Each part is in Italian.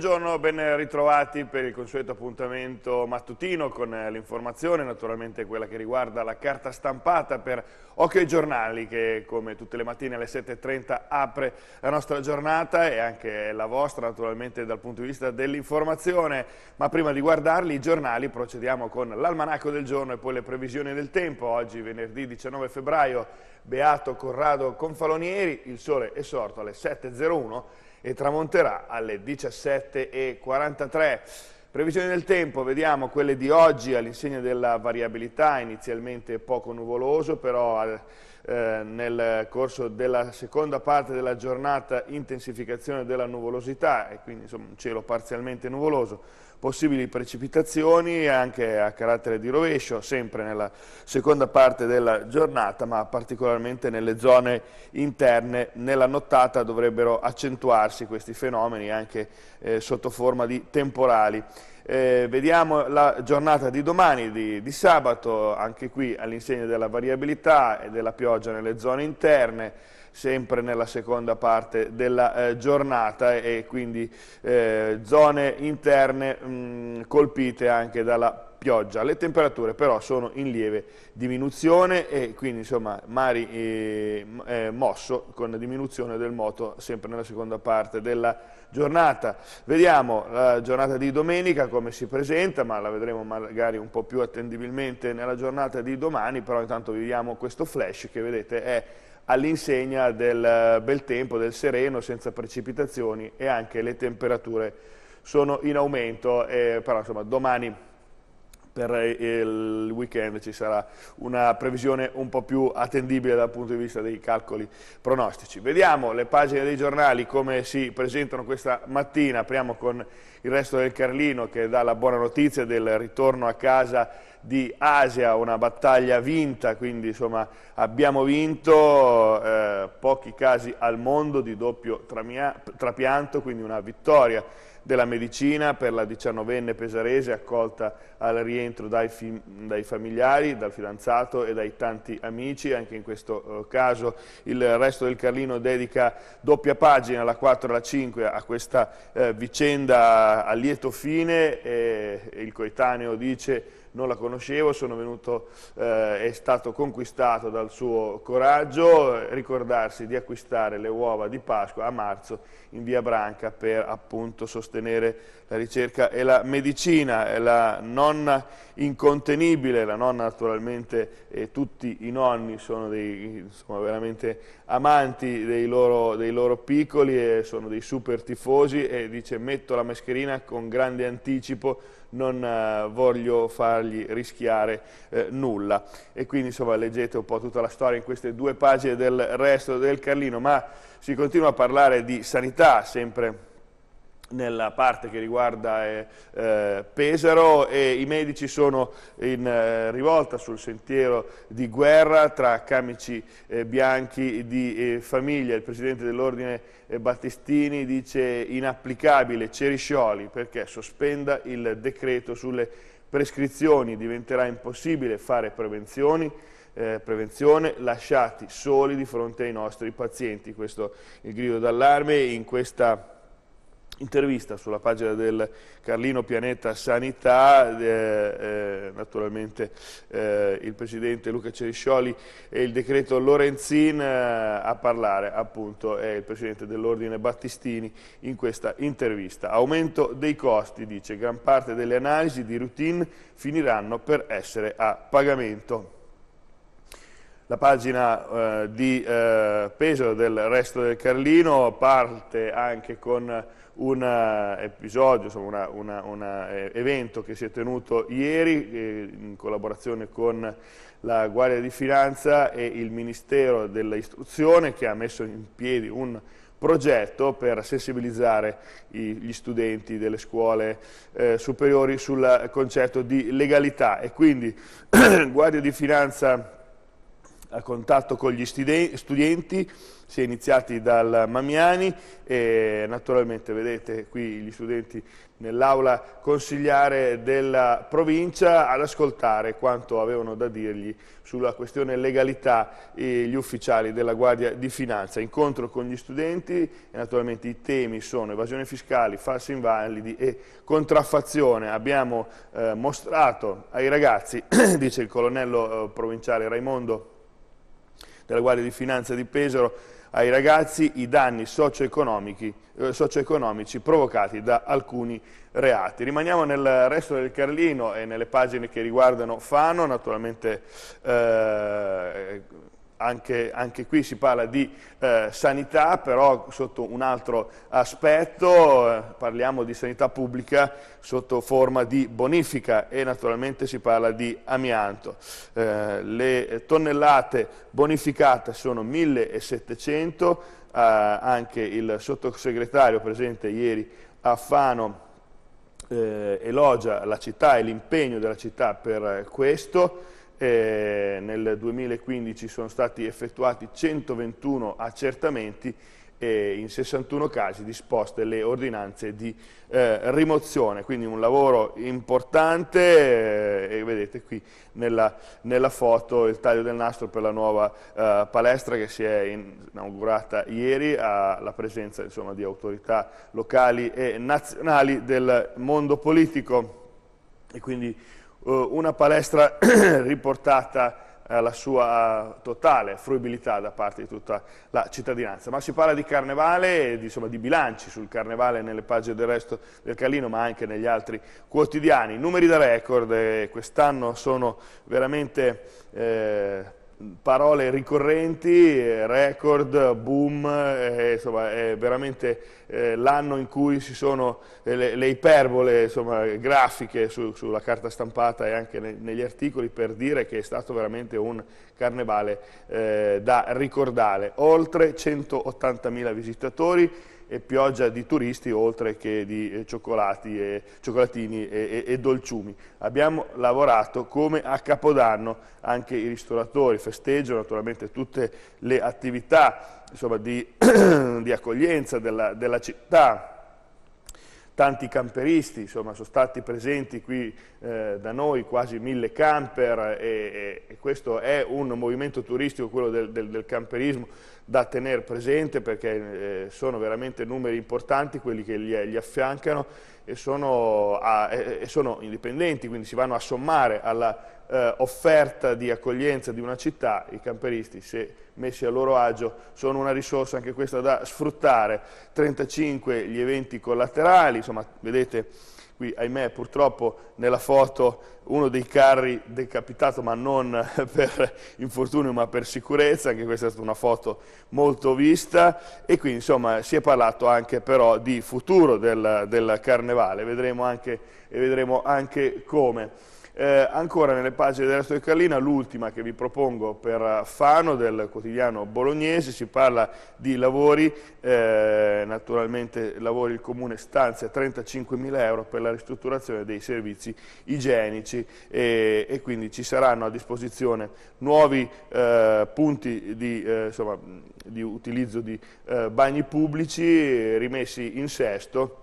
Buongiorno, ben ritrovati per il consueto appuntamento mattutino con eh, l'informazione, naturalmente quella che riguarda la carta stampata per Occhio ai Giornali che come tutte le mattine alle 7.30 apre la nostra giornata e anche la vostra naturalmente dal punto di vista dell'informazione. Ma prima di guardarli i giornali procediamo con l'almanacco del giorno e poi le previsioni del tempo. Oggi venerdì 19 febbraio Beato Corrado Confalonieri, il sole è sorto alle 7.01 e tramonterà alle 17.43. Previsioni del tempo, vediamo quelle di oggi all'insegna della variabilità, inizialmente poco nuvoloso, però eh, nel corso della seconda parte della giornata intensificazione della nuvolosità e quindi insomma, un cielo parzialmente nuvoloso possibili precipitazioni anche a carattere di rovescio, sempre nella seconda parte della giornata, ma particolarmente nelle zone interne. Nella nottata dovrebbero accentuarsi questi fenomeni anche eh, sotto forma di temporali. Eh, vediamo la giornata di domani, di, di sabato, anche qui all'insegna della variabilità e della pioggia nelle zone interne sempre nella seconda parte della eh, giornata e quindi eh, zone interne mh, mm, colpite anche dalla pioggia. Le temperature però sono in lieve diminuzione e quindi insomma mari eh, eh, mosso con diminuzione del moto sempre nella seconda parte della giornata. Vediamo la giornata di domenica come si presenta, ma la vedremo magari un po' più attendibilmente nella giornata di domani, però intanto vediamo questo flash che vedete è all'insegna del eh, bel tempo, del sereno, senza precipitazioni e anche le temperature sono in aumento, eh, però insomma domani per il weekend ci sarà una previsione un po' più attendibile dal punto di vista dei calcoli pronostici. Vediamo le pagine dei giornali come si presentano questa mattina, apriamo con il resto del Carlino che dà la buona notizia del ritorno a casa di Asia, una battaglia vinta, quindi insomma abbiamo vinto eh, pochi casi al mondo di doppio trapianto, quindi una vittoria della medicina per la diciannovenne pesarese accolta al rientro dai, dai, familiari, dal fidanzato e dai tanti amici. Anche in questo eh, caso il resto del Carlino dedica doppia pagina, la 4 e la 5, a questa eh, vicenda a lieto fine. il coetaneo dice non la conoscevo, sono venuto, eh, è stato conquistato dal suo coraggio, eh, ricordarsi di acquistare le uova di Pasqua a marzo in via Branca per appunto sostenere la ricerca e la medicina, è la nonna incontenibile, la nonna naturalmente e tutti i nonni sono dei, insomma, veramente amanti dei loro, dei loro piccoli e sono dei super tifosi e dice metto la mascherina con grande anticipo non eh, voglio fargli rischiare eh, nulla. E quindi insomma leggete un po' tutta la storia in queste due pagine del resto del Carlino, ma si continua a parlare di sanità sempre nella parte che riguarda eh, eh, Pesaro e i medici sono in eh, rivolta sul sentiero di guerra tra camici eh, bianchi di eh, famiglia. Il presidente dell'ordine Battistini dice inapplicabile Ceriscioli perché sospenda il decreto sulle prescrizioni, diventerà impossibile fare prevenzioni eh, prevenzione, lasciati soli di fronte ai nostri pazienti. Questo è il grido d'allarme in questa intervista sulla pagina del Carlino Pianeta Sanità, eh, eh, naturalmente eh, il presidente Luca Ceriscioli e il decreto Lorenzin eh, a parlare appunto è il presidente dell'Ordine Battistini in questa intervista. Aumento dei costi, dice, gran parte delle analisi di routine finiranno per essere a pagamento la pagina eh, di eh, peso del resto del Carlino parte anche con un eh, episodio, insomma un eh, evento che si è tenuto ieri eh, in collaborazione con la Guardia di Finanza e il Ministero dell'Istruzione che ha messo in piedi un progetto per sensibilizzare gli studenti delle scuole eh, superiori sul concetto di legalità e quindi Guardia di Finanza a contatto con gli studenti, si è iniziati dal Mamiani e naturalmente vedete qui gli studenti nell'aula consigliare della provincia ad ascoltare quanto avevano da dirgli sulla questione legalità gli ufficiali della Guardia di Finanza. Incontro con gli studenti e naturalmente i temi sono evasione fiscale, falsi invalidi e contraffazione. Abbiamo eh, mostrato ai ragazzi, dice il colonnello eh, provinciale Raimondo, della Guardia di Finanza di Pesaro ai ragazzi i danni socio-economici eh, socio provocati da alcuni reati. Rimaniamo nel resto del Carlino e nelle pagine che riguardano Fano, naturalmente eh, anche, anche, qui si parla di eh, sanità, però sotto un altro aspetto, eh, parliamo di sanità pubblica sotto forma di bonifica e naturalmente si parla di amianto. Eh, le tonnellate bonificate sono 1700, eh, anche il sottosegretario presente ieri a Fano eh, elogia la città e l'impegno della città per questo eh, nel 2015 sono stati effettuati 121 accertamenti e in 61 casi disposte le ordinanze di eh, rimozione, quindi un lavoro importante eh, e vedete qui nella, nella, foto il taglio del nastro per la nuova eh, palestra che si è inaugurata ieri alla presenza insomma, di autorità locali e nazionali del mondo politico e quindi eh, una palestra riportata alla eh, sua eh, totale fruibilità da parte di tutta la cittadinanza. Ma si parla di carnevale, di, insomma, di bilanci sul carnevale nelle pagine del resto del Carlino, ma anche negli altri quotidiani. Numeri da record, eh, quest'anno sono veramente... Eh, parole ricorrenti, eh, record, boom, eh, insomma è veramente eh, l'anno in cui ci sono eh, le, le iperbole insomma, grafiche su, sulla carta stampata e anche ne, negli articoli per dire che è stato veramente un carnevale eh, da ricordare. Oltre 180.000 visitatori, e pioggia di turisti oltre che di eh, cioccolati e, cioccolatini e, e, e dolciumi. Abbiamo lavorato come a Capodanno, anche i ristoratori festeggiano naturalmente tutte le attività insomma, di, di accoglienza della, della città, tanti camperisti, insomma sono stati presenti qui eh, da noi quasi mille camper e, e, questo è un movimento turistico, quello del, del, del camperismo, da tenere presente perché eh, sono veramente numeri importanti quelli che gli, gli affiancano e sono, a, ah, e sono indipendenti, quindi si vanno a sommare alla eh, offerta di accoglienza di una città, i camperisti, se messi a loro agio, sono una risorsa anche questa da sfruttare. 35 gli eventi collaterali, insomma, vedete qui ahimè purtroppo nella foto uno dei carri decapitato ma non per infortunio ma per sicurezza, anche questa è stata una foto molto vista e qui insomma si è parlato anche però di futuro del, del carnevale, vedremo anche, e vedremo anche come. Eh, ancora nelle pagine della storia di carlina, l'ultima che vi propongo per Fano del quotidiano bolognese, si parla di lavori, eh, naturalmente lavori il comune stanzia 35.000 euro per la ristrutturazione dei servizi igienici e, e quindi ci saranno a disposizione nuovi eh, punti di, eh, insomma, di, utilizzo di eh, bagni pubblici rimessi in sesto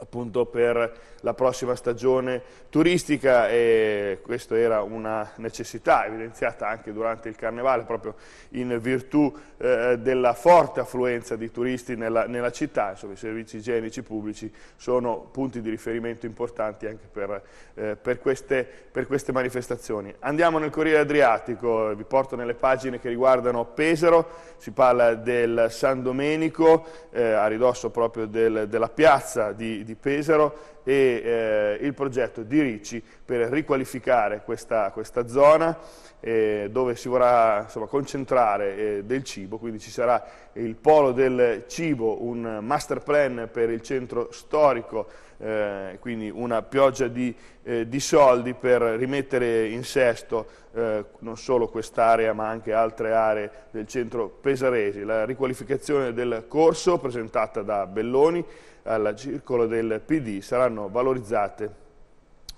appunto per la prossima stagione turistica e questa era una necessità evidenziata anche durante il carnevale proprio in virtù eh, della forte affluenza di turisti nella, nella, città, insomma i servizi igienici pubblici sono punti di riferimento importanti anche per, eh, per, queste, per queste manifestazioni. Andiamo nel Corriere Adriatico, vi porto nelle pagine che riguardano Pesaro, si parla del San Domenico eh, a ridosso proprio del, della piazza di, di di Pesaro e eh, il progetto di Ricci per riqualificare questa, questa zona eh, dove si vorrà insomma, concentrare eh, del cibo, quindi ci sarà il polo del cibo, un master plan per il centro storico, eh, quindi una pioggia di, eh, di, soldi per rimettere in sesto eh, non solo quest'area ma anche altre aree del centro pesaresi, la riqualificazione del corso presentata da Belloni, al circolo del PD saranno valorizzate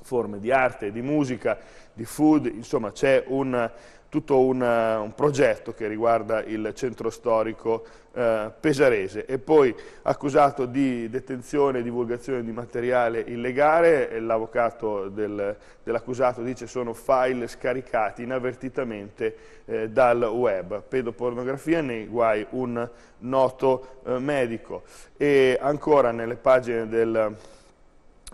forme di arte, di musica, di food, insomma c'è un, tutto un, eh, un, progetto che riguarda il centro storico eh, pesarese e poi accusato di detenzione e divulgazione di materiale illegale, l'avvocato del, dell'accusato dice sono file scaricati inavvertitamente eh, dal web, pedopornografia nei guai un noto eh, medico e ancora nelle pagine del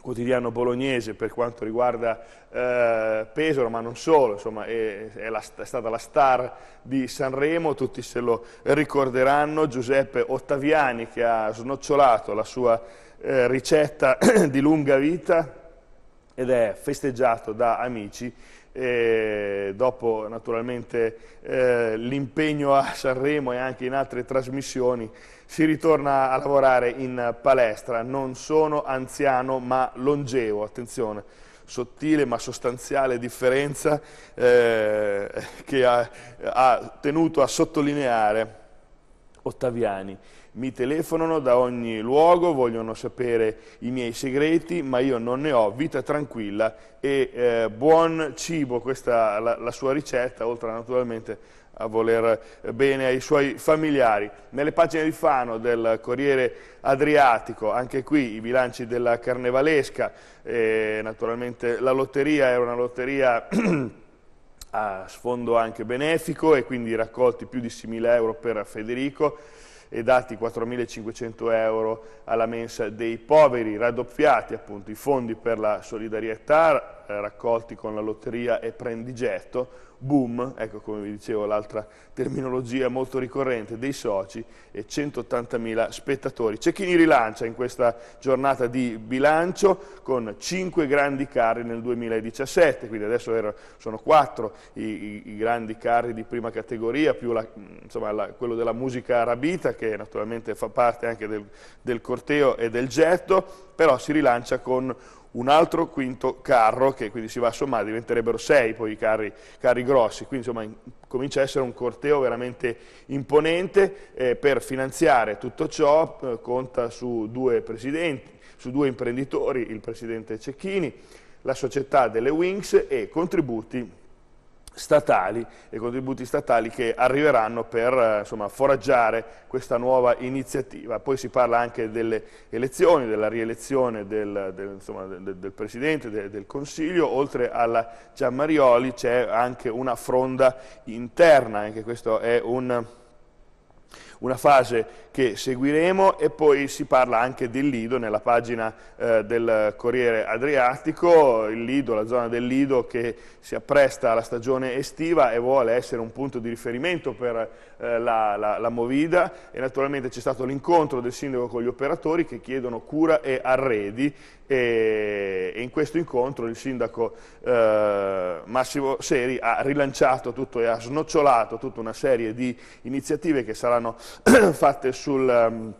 quotidiano bolognese per quanto riguarda eh, Pesaro, ma non solo, insomma, è, è, la, è, stata la star di Sanremo, tutti se lo ricorderanno, Giuseppe Ottaviani che ha snocciolato la sua eh, ricetta di lunga vita ed è festeggiato da amici e dopo naturalmente eh, l'impegno a Sanremo e anche in altre trasmissioni si ritorna a lavorare in palestra. Non sono anziano ma longevo, attenzione, sottile ma sostanziale differenza eh, che ha, ha tenuto a sottolineare Ottaviani. Mi telefonano da ogni luogo, vogliono sapere i miei segreti, ma io non ne ho, vita tranquilla e eh, buon cibo, questa è la, la sua ricetta, oltre naturalmente a voler bene ai suoi familiari. Nelle pagine di Fano del Corriere Adriatico, anche qui i bilanci della Carnevalesca, eh, naturalmente la lotteria è una lotteria... a sfondo anche benefico e quindi raccolti più di 6.000 euro per Federico e dati 4.500 euro alla mensa dei poveri, raddoppiati appunto i fondi per la solidarietà, eh, raccolti con la lotteria e prendi getto, boom, ecco come vi dicevo l'altra terminologia molto ricorrente, dei soci e 180.000 spettatori. C'è chi Cecchini rilancia in questa giornata di bilancio con 5 grandi carri nel 2017, quindi adesso ero, sono 4 i, i, i, grandi carri di prima categoria, più la, insomma, la, quello della musica arabita che naturalmente fa parte anche del, del corteo e del getto, però si rilancia con un altro quinto carro, che quindi si va a sommare, diventerebbero sei poi i carri, carri grossi, quindi insomma in, comincia a essere un corteo veramente imponente, eh, per finanziare tutto ciò eh, conta su due presidenti, su due imprenditori, il presidente Cecchini, la società delle Wings e contributi statali e contributi statali che arriveranno per eh, insomma, foraggiare questa nuova iniziativa. Poi si parla anche delle elezioni, della rielezione del, del, insomma, del, del Presidente, del Consiglio, oltre alla Giammarioli c'è anche una fronda interna, anche eh, questo è un una fase che seguiremo e poi si parla anche del Lido nella pagina eh, del Corriere Adriatico, il Lido, la zona del Lido che si appresta alla stagione estiva e vuole essere un punto di riferimento per eh, la, la, la Movida e naturalmente c'è stato l'incontro del sindaco con gli operatori che chiedono cura e arredi e, in questo incontro il sindaco eh, Massimo Seri ha rilanciato tutto e ha snocciolato tutta una serie di iniziative che saranno fatte sul ehm,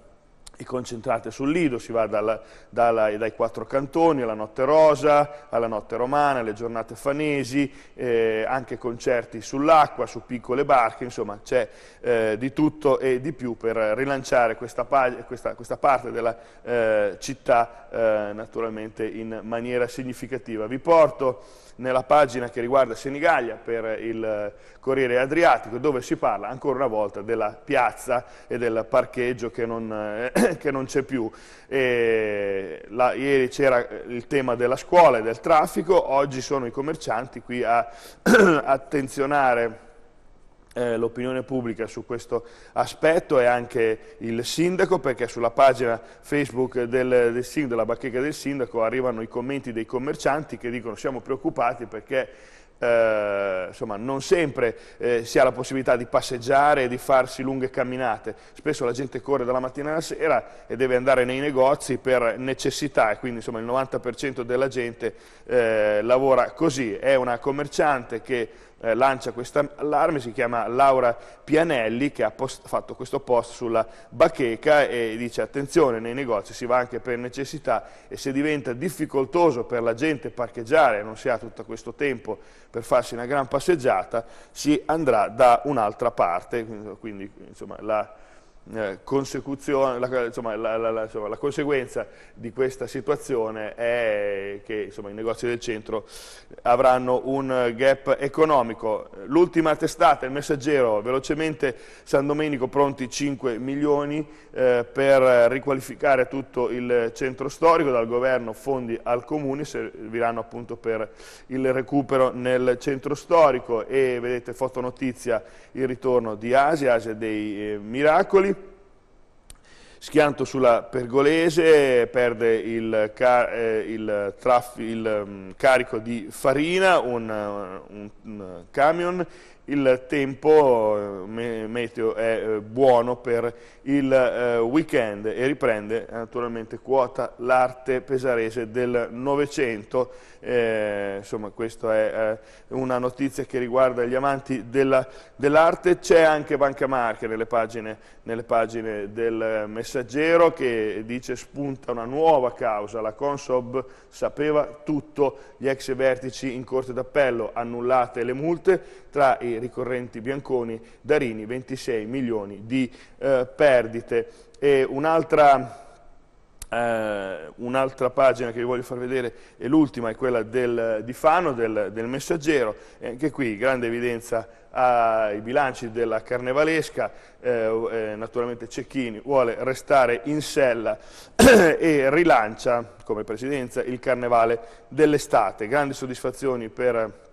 e concentrate sul Lido, si va dal, dal, dai quattro cantoni, alla notte rosa, alla notte romana, alle giornate fanesi, eh, anche concerti sull'acqua, su piccole barche, insomma c'è eh, di tutto e di più per rilanciare questa, questa, questa parte della eh, città eh, naturalmente in maniera significativa. Vi porto nella pagina che riguarda Senigallia per il Corriere Adriatico dove si parla ancora una volta della piazza e del parcheggio che non eh, che non c'è più. La, ieri c'era il tema della scuola e del traffico, oggi sono i commercianti qui a attenzionare eh, l'opinione pubblica su questo aspetto e anche il sindaco perché sulla pagina Facebook del, del sindaco, della bacheca del sindaco arrivano i commenti dei commercianti che dicono siamo preoccupati perché eh, insomma, non sempre eh, si ha la possibilità di passeggiare e di farsi lunghe camminate, spesso la gente corre dalla mattina alla sera e deve andare nei negozi per necessità e quindi insomma, il 90% della gente eh, lavora così, è una commerciante che eh, lancia questo allarme, si chiama Laura Pianelli che ha post, fatto questo post sulla bacheca e dice attenzione nei negozi si va anche per necessità e se diventa difficoltoso per la gente parcheggiare, non si ha tutto questo tempo per farsi una gran passeggiata, si andrà da un'altra parte, quindi insomma la eh, la, insomma, la, la, insomma, la, conseguenza di questa situazione è che insomma, i negozi del centro avranno un gap economico. L'ultima testata, il messaggero, velocemente San Domenico pronti 5 milioni eh, per riqualificare tutto il centro storico, dal governo fondi al comune serviranno appunto per il recupero nel centro storico e vedete fotonotizia il ritorno di Asia, Asia dei eh, miracoli. Schianto sulla Pergolese, perde il, car eh, il, il um, carico di farina, un, eh, un, un camion il tempo eh, meteo è eh, buono per il eh, weekend e riprende naturalmente quota l'arte pesarese del Novecento. Eh, insomma, questa è una notizia che riguarda gli amanti dell'arte. Dell C'è anche Banca Marche nelle pagine, nelle pagine del Messaggero che dice spunta una nuova causa. La Consob sapeva tutto, gli ex vertici in corte d'appello annullate le multe, tra i ricorrenti bianconi, Darini 26 milioni di eh, perdite. un'altra... Uh, un'altra pagina che vi voglio far vedere è l'ultima, è quella del, di Fano, del, del messaggero, e eh, anche qui grande evidenza ai bilanci della carnevalesca, eh, eh, naturalmente Cecchini vuole restare in sella e rilancia come presidenza il carnevale dell'estate, grandi soddisfazioni per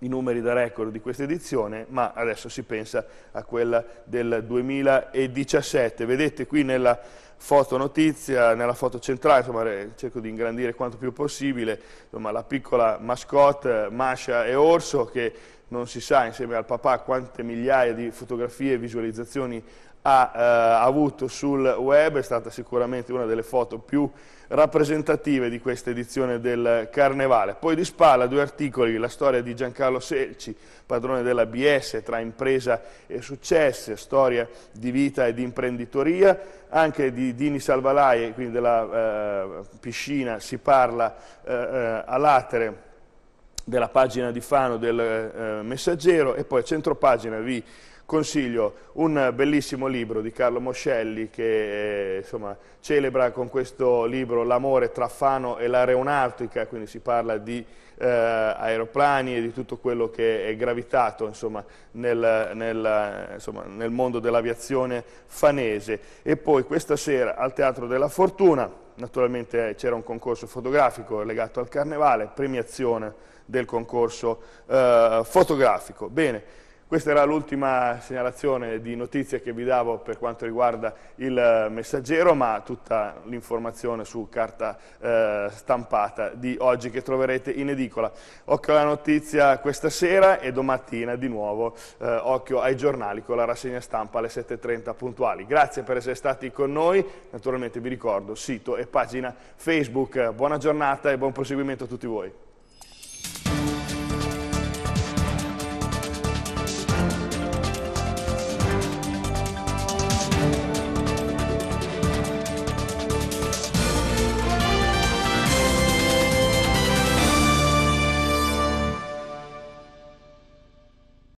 i numeri da record di questa edizione, ma adesso si pensa a quella del 2017. Vedete qui nella foto notizia, nella foto centrale, insomma, cerco di ingrandire quanto più possibile, insomma, la piccola mascotte Masha e Orso che non si sa insieme al papà quante migliaia di fotografie e visualizzazioni ha eh, avuto sul web, è stata sicuramente una delle foto più rappresentative di questa edizione del Carnevale. Poi di spalla due articoli, la storia di Giancarlo Selci, padrone della BS tra impresa e successo, storia di vita e di imprenditoria, anche di Dini Salvalai, quindi della eh, piscina si parla eh, eh a latere della pagina di Fano del eh, Messaggero e poi a pagina vi consiglio un bellissimo libro di Carlo Moscelli che eh, insomma, celebra con questo libro l'amore tra Fano e l'aeronautica, quindi si parla di eh, aeroplani e di tutto quello che è gravitato insomma, nel, nel, insomma, nel mondo dell'aviazione fanese. E poi questa sera al Teatro della Fortuna, naturalmente c'era un concorso fotografico legato al carnevale, premiazione del concorso eh, fotografico. Bene. Questa era l'ultima segnalazione di notizie che vi davo per quanto riguarda il messaggero, ma tutta l'informazione su carta eh, stampata di oggi che troverete in edicola. Occhio alla notizia questa sera e domattina di nuovo eh, occhio ai giornali con la rassegna stampa alle 7.30 puntuali. Grazie per essere stati con noi, naturalmente vi ricordo sito e pagina Facebook. Buona giornata e buon proseguimento a tutti voi.